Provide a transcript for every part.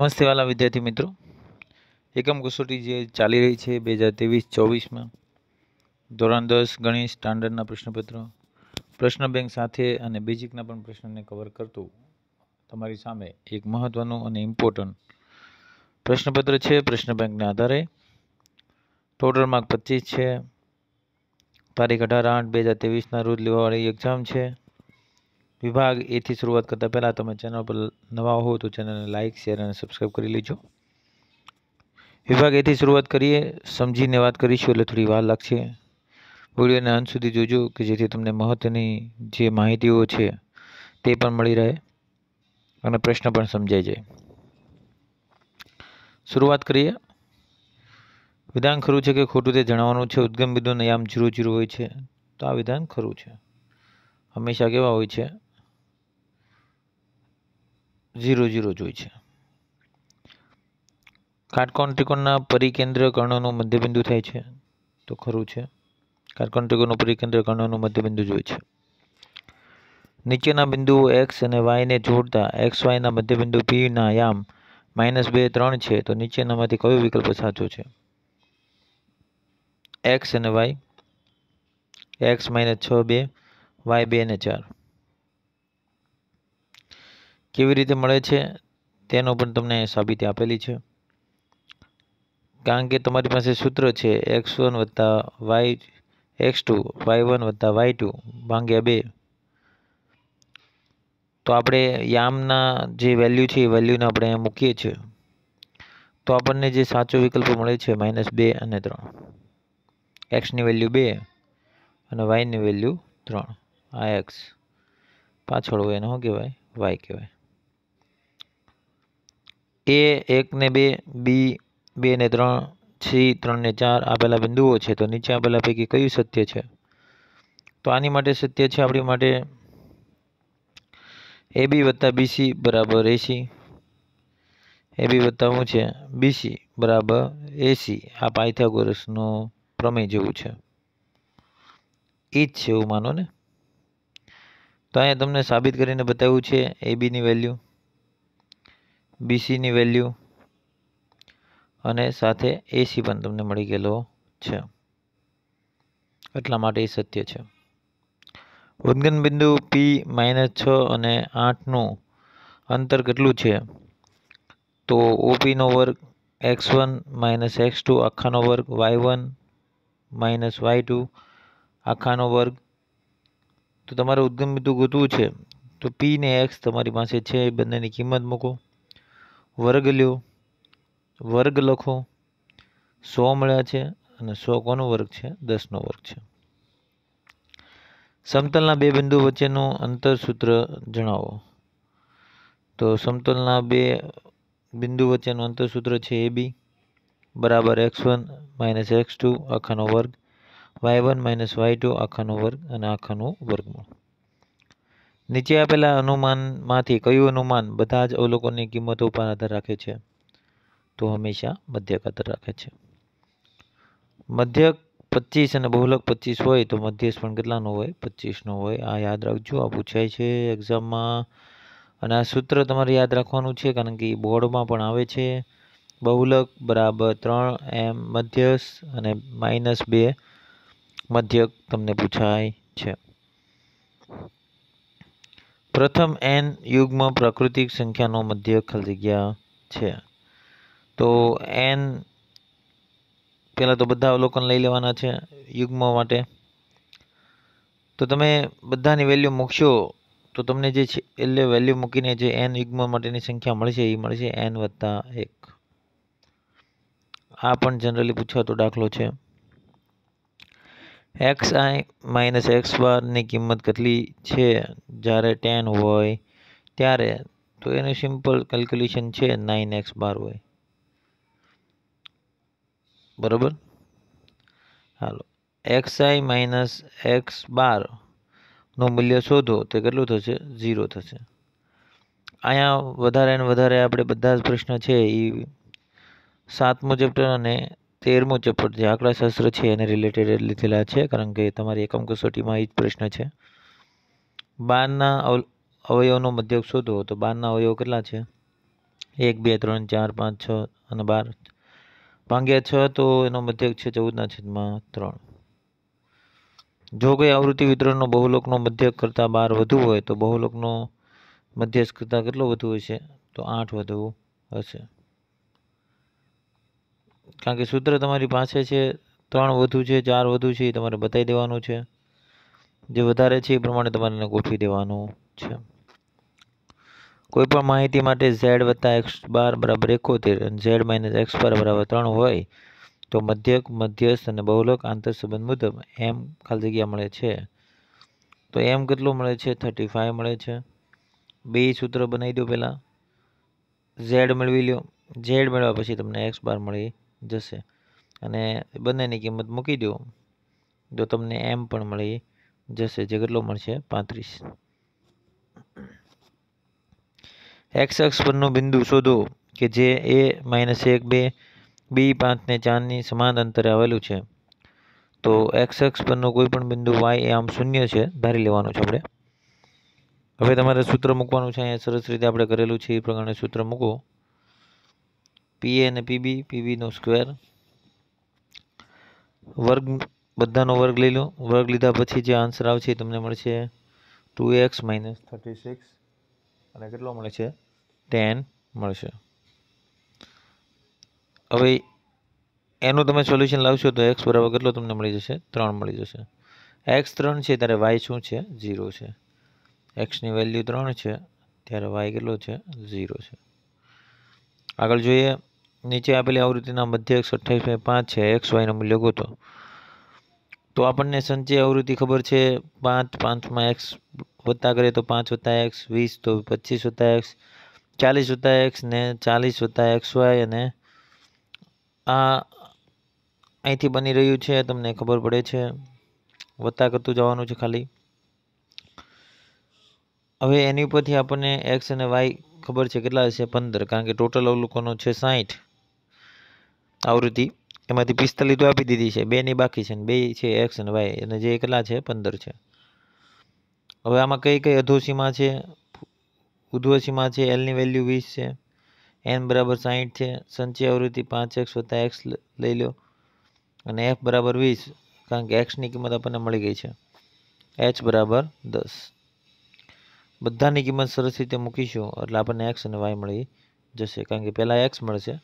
નમસ્તે વાલા વિદ્યાર્થી મિત્રો એકમ કસોટી જે ચાલી રહી છે બે હજાર ત્રેવીસ ચોવીસમાં ધોરણ દસ ગણિત સ્ટાન્ડર્ડના પ્રશ્નપત્રો પ્રશ્ન બેંક સાથે અને બેઝિકના પણ પ્રશ્નને કવર કરતું તમારી સામે એક મહત્ત્વનું અને ઇમ્પોર્ટન્ટ પ્રશ્નપત્ર છે પ્રશ્ન બેંકના આધારે ટોટલ માર્ક પચીસ છે તારીખ અઢાર આઠ બે હજાર ત્રેવીસના રોજ લેવાવાળી એક્ઝામ છે વિભાગ એથી શરૂઆત કરતાં પહેલાં તમે ચેનલ પર નવા હો તો ચેનલને લાઇક શેર અને સબસ્ક્રાઈબ કરી લેજો વિભાગ એથી શરૂઆત કરીએ સમજીને વાત કરીશું એટલે થોડી વાર લાગશે વિડીયોને અંત સુધી જોજો કે જેથી તમને મહત્ત્વની જે માહિતીઓ છે તે પણ મળી રહે અને પ્રશ્ન પણ સમજાઈ જાય શરૂઆત કરીએ વિધાન ખરું છે કે ખોટું તે જણાવવાનું છે ઉદ્ગમ બિંદુનો યામ જીરો જીરો હોય છે તો આ વિધાન ખરું છે હંમેશા કેવા હોય છે ઝીરો ઝીરો જોઈ છે કાટકોણ ત્રિકોણના પરિકેન્દ્ર કર્ણોનું મધ્યબિંદુ થાય છે તો ખરું છે કાટકોણ ત્રિકોણનું પરિકેન્દ્ર કર્ણોનું મધ્યબિંદુ જોઈ છે નીચેના બિંદુઓ એક્સ અને વાયને જોડતા એક્સ વાયના મધ્યબિંદુ પીના યામ માઇનસ બે ત્રણ છે તો નીચેનામાંથી કયો વિકલ્પ સાચો છે એક્સ અને વાય એક્સ માઇનસ છ બે વાય બે અને ચાર કેવી રીતે મળે છે તેનો પણ તમને સાબિતી આપેલી છે કારણ કે તમારી પાસે સૂત્ર છે એક્સ વન વત્તા y x two y one વત્તા વાય ટુ ભાંગ્યા બે તો આપણે યામના જે વેલ્યુ છે એ વેલ્યુને આપણે મૂકીએ છીએ તો આપણને જે સાચો વિકલ્પ મળે છે માઇનસ બે અને ત્રણ એક્સની વેલ્યુ બે અને વાયની વેલ્યુ ત્રણ આ એક્સ પાછળ હોય એને શું કહેવાય વાય કહેવાય એ એકને બે બી બે ને ત્રણ સી ત્રણને ને ચાર આપેલા બિંદુઓ છે તો નીચે આપેલા પૈકી કયું સત્ય છે તો આની માટે સત્ય છે આપણી માટે એ બી વત્તા બીસી બરાબર એસી એ બી વત્તા શું છે બીસી બરાબર એસી આ પાયથાગોરસનો પ્રમેય જેવું છે એ જ છે એવું માનો ને તો અહીંયા તમને સાબિત કરીને બતાવ્યું છે એ બીની વેલ્યુ બીસીની વેલ્યુ અને સાથે એસી પણ તમને મળી ગયેલો છે એટલા માટે એ સત્ય છે બિંદુ પી માઇનસ છ અને આઠનું અંતર કેટલું છે તો ઓપીનો વર્ગ x one minus x two આખાનો વર્ગ y one minus y two આખાનો વર્ગ તો તમારે ઉદ્ગમ બિંદુ ગોતવું છે તો પી ને એક્સ તમારી પાસે છે એ બંનેની કિંમત મૂકો વર્ગ લ્યો વર્ગ લખો સો મળ્યા છે અને સો કોનો વર્ગ છે દસનો વર્ગ છે સમતલના બે બિંદુ વચ્ચેનું અંતરસૂત્ર જણાવો તો સમતલના બે બિંદુ વચ્ચેનું અંતરસૂત્ર છે એ બી બરાબર x one minus x two આખાનો વર્ગ y one minus y two આખાનો વર્ગ અને આખાનું વર્ગમૂળ નીચે આપેલા અનુમાનમાંથી કયું અનુમાન બધા જ અવલોકનની કિંમતો ઉપર આધાર રાખે છે તો હંમેશા મધ્યક આધાર રાખે છે મધ્યક પચીસ અને બહુલક પચીસ હોય તો મધ્યસ પણ કેટલાનો હોય પચીસનો હોય આ યાદ રાખજો આ પૂછાય છે એક્ઝામમાં અને આ સૂત્ર તમારે યાદ રાખવાનું છે કારણ કે એ બોર્ડમાં પણ આવે છે બહુલક બરાબર ત્રણ એમ મધ્યસ અને માઇનસ બે મધ્યક તમને પૂછાય છે પ્રથમ એન યુગમાં પ્રાકૃતિક સંખ્યાનો મધ્ય ખલ જગ્યા છે તો એન પહેલાં તો બધા અવલોકન લઈ લેવાના છે યુગ્મ માટે તો તમે બધાની વેલ્યુ મૂકશો તો તમને જે છે એટલે વેલ્યુ મૂકીને જે એન યુગ્મ માટેની સંખ્યા મળશે એ મળશે એન વત્તા એક આ પણ જનરલી પૂછાતો દાખલો છે એક્સ આઈ માઇનસ એક્સ બારની કિંમત કેટલી છે જ્યારે ટેન હોય ત્યારે તો એનું સિમ્પલ કેલ્ક્યુલેશન છે નાઇન એક્સ બાર હોય બરાબર હાલો એક્સ આઈ માઇનસ એક્સ બારનું મૂલ્ય શોધો તે કેટલું થશે ઝીરો થશે અહીંયા વધારે ને વધારે આપણે બધા જ પ્રશ્ન છે એ સાતમું ચેપ્ટર અને તેરમો ચેપ્ટર જે આંકડાશાસ્ત્ર છે એને રિલેટેડ લીધેલા છે કારણ કે તમારી એકમ કસોટીમાં એ જ પ્રશ્ન છે બારના અવયવનો મધ્યક શોધો તો બારના અવયવ કેટલા છે એક બે ત્રણ ચાર પાંચ છ અને બાર ભાંગ્યા છ તો એનો મધ્યક છે ચૌદના છેદમાં ત્રણ જો કોઈ આવૃત્તિ વિતરણનો બહુલોકનો મધ્યક કરતાં બાર વધુ હોય તો બહુલોકનો મધ્યસ્થ કરતાં કેટલો વધુ હોય છે તો આઠ વધુ હશે કારણ કે સૂત્ર તમારી પાસે છે ત્રણ વધુ છે ચાર વધુ છે એ તમારે બતાવી દેવાનું છે જે વધારે છે એ પ્રમાણે તમારે એને ગોઠવી દેવાનું છે કોઈપણ માહિતી માટે ઝેડ વત્તા એક્સ બાર બરાબર એકોતેર અને ઝેડ માઇનસ એક્સ બાર બરાબર ત્રણ હોય તો મધ્યક મધ્યસ્થ અને બહુલક આંતર સંબંધ મુજબ એમ ખાલી જગ્યા મળે છે તો એમ કેટલું મળે છે થર્ટી ફાઇવ મળે છે બે સૂત્ર બનાવી દો પહેલાં ઝેડ મેળવી લ્યો ઝેડ મેળવ્યા પછી તમને એક્સ બાર મળી જશે અને બંનેની કિંમત મૂકી દો તો તમને એમ પણ મળી જશે જે કેટલો મળશે પાંત્રીસ એક્સ અક્ષ પરનું બિંદુ શોધો કે જે એ માઇનસ એક બે બી ને ચારની સમાન અંતરે આવેલું છે તો એક્સ અક્ષ પરનું કોઈ પણ બિંદુ વાય એ આમ શૂન્ય છે ધારી લેવાનું છે આપણે હવે તમારે સૂત્ર મૂકવાનું છે અહીંયા સરસ રીતે આપણે કરેલું છે એ પ્રમાણે સૂત્ર મૂકો પીએ અને પીબી પીબીનો સ્ક્વેર વર્ગ બધાનો વર્ગ લઈ લો વર્ગ લીધા પછી જે આન્સર આવશે તમને મળશે two x minus thirty six અને કેટલો મળે છે ટેન મળશે હવે એનું તમે સોલ્યુશન લાવશો તો એક્સ બરાબર કેટલો તમને મળી જશે ત્રણ મળી જશે એક્સ ત્રણ છે ત્યારે વાય શું છે ઝીરો છે એક્સની વેલ્યુ ત્રણ છે ત્યારે વાય કેટલો છે ઝીરો છે આગળ જોઈએ નીચે આપેલી આવૃત્તિના મધ્ય એકસો અઠ્ઠાવીસ પોઈન્ટ પાંચ છે એક્સ વાયનું મૂલ્ય ગોતો તો આપણને સંચય આવૃત્તિ ખબર છે પાંચ પાંચમાં એક્સ વત્તા કરીએ તો પાંચ વત્તા એક્સ વીસ તો પચીસ વત્તા એક્સ ચાલીસ વત્તા એક્સ ને ચાલીસ વત્તા એક્સ વાય અને આ અહીંથી બની રહ્યું છે તમને ખબર પડે છે વત્તા કરતું જવાનું છે ખાલી હવે એની ઉપરથી આપણને એક્સ અને વાય ખબર છે કેટલા હશે પંદર કારણ કે ટોટલ અવલોકનો છે સાઠ આવૃત્તિ એમાંથી પિસ્તાલીસ તો આપી દીધી છે બેની બાકી છે ને બે છે એક્સ અને વાય અને જે કેટલા છે પંદર છે હવે આમાં કઈ કઈ અધોસીમા છે ઉધ્વસીમાં છે એલની વેલ્યુ વીસ છે એન બરાબર સાહીઠ છે સંચય આવૃત્તિ પાંચ એક્સ વત્તા એક્સ લઈ લો અને એફ બરાબર વીસ કારણ કે એક્સની કિંમત આપણને મળી ગઈ છે એચ બરાબર દસ બધાની કિંમત સરસ રીતે મૂકીશું એટલે આપણને એક્સ અને વાય મળી જશે કારણ કે પહેલાં એક્સ મળશે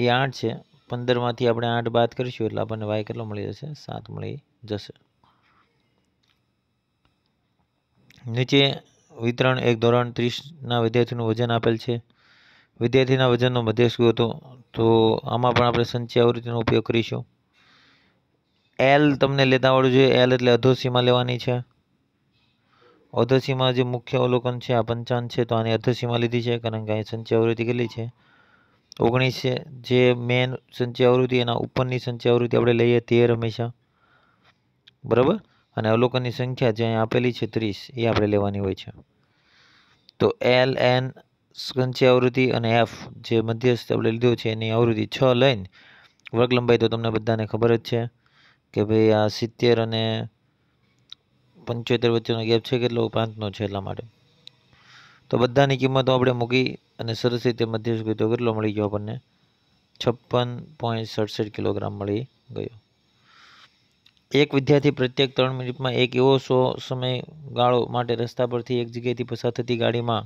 એ આઠ છે પંદરમાંથી આપણે આઠ બાદ કરીશું એટલે આપણને વાય કેટલો મળી જશે સાત મળી જશે નીચે વિતરણ એક ધોરણ ત્રીસના વિદ્યાર્થીનું વજન આપેલ છે વિદ્યાર્થીના વજનનો મધ્ય હતો તો આમાં પણ આપણે સંચય આવૃત્તિનો ઉપયોગ કરીશું એલ તમને લેતાવાળું જોઈએ એલ એટલે અધોસીમાં લેવાની છે અધોસીમા જે મુખ્ય અવલોકન છે આ પંચાન છે તો આની અધોસીમા લીધી છે કારણ કે અહીં સંચય આવૃત્તિ કેટલી છે ઓગણીસ છે જે મેન સંચય આવૃત્તિ એના ઉપરની સંચય આવૃત્તિ આપણે લઈએ તેર હંમેશા બરાબર અને અવલોકનની સંખ્યા જે અહીં આપેલી છે ત્રીસ એ આપણે લેવાની હોય છે તો એલ એન સંચય આવૃત્તિ અને એફ જે મધ્યસ્થ આપણે લીધો છે એની આવૃત્તિ છ લઈને વર્ગ લંબાઈ તો તમને બધાને ખબર જ છે કે ભાઈ આ સિત્તેર અને પંચોતેર વચ્ચેનો ગેપ છે કેટલો પાંચનો છે એટલા માટે તો બધાની કિંમતો આપણે મૂકી અને સરસ રીતે મધ્ય સુધી તો કેટલો મળી ગયો આપણને છપ્પન પોઈન્ટ સડસઠ કિલોગ્રામ મળી ગયો એક વિદ્યાર્થી પ્રત્યેક ત્રણ મિનિટમાં એક એવો સો સમય ગાળો માટે રસ્તા પરથી એક જગ્યાએથી પસાર થતી ગાડીમાં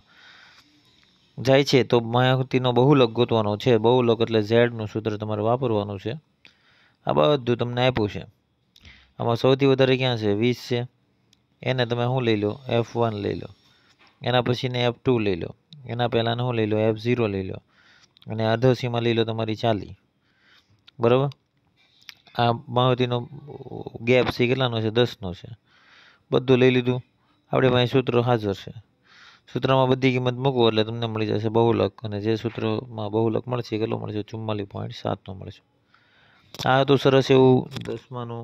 જાય છે તો માયાવતીનો લગ ગોતવાનો છે બહુ બહુલક એટલે ઝેડનું સૂત્ર તમારે વાપરવાનું છે આ બધું તમને આપ્યું છે આમાં સૌથી વધારે ક્યાં છે વીસ છે એને તમે શું લઈ લો એફ વન લઈ લો એના પછીને એફ ટુ લઈ લો એના પહેલાં હું લઈ લો એફ ઝીરો લઈ લો અને આધો સીમા લઈ લો તમારી ચાલી બરાબર આ માહિતીનો ગેપ છે કેટલાનો છે દસનો છે બધું લઈ લીધું આપણે પાસે સૂત્રો હાજર છે સૂત્રમાં બધી કિંમત મૂકો એટલે તમને મળી જશે બહુલક અને જે સૂત્રમાં બહુલક મળશે કેટલું મળશે ચુમ્માલીસ પોઈન્ટ સાતનો મળશે આ હતું સરસ એવું દસમાનું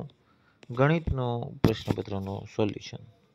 ગણિતનું પ્રશ્નપત્રનું સોલ્યુશન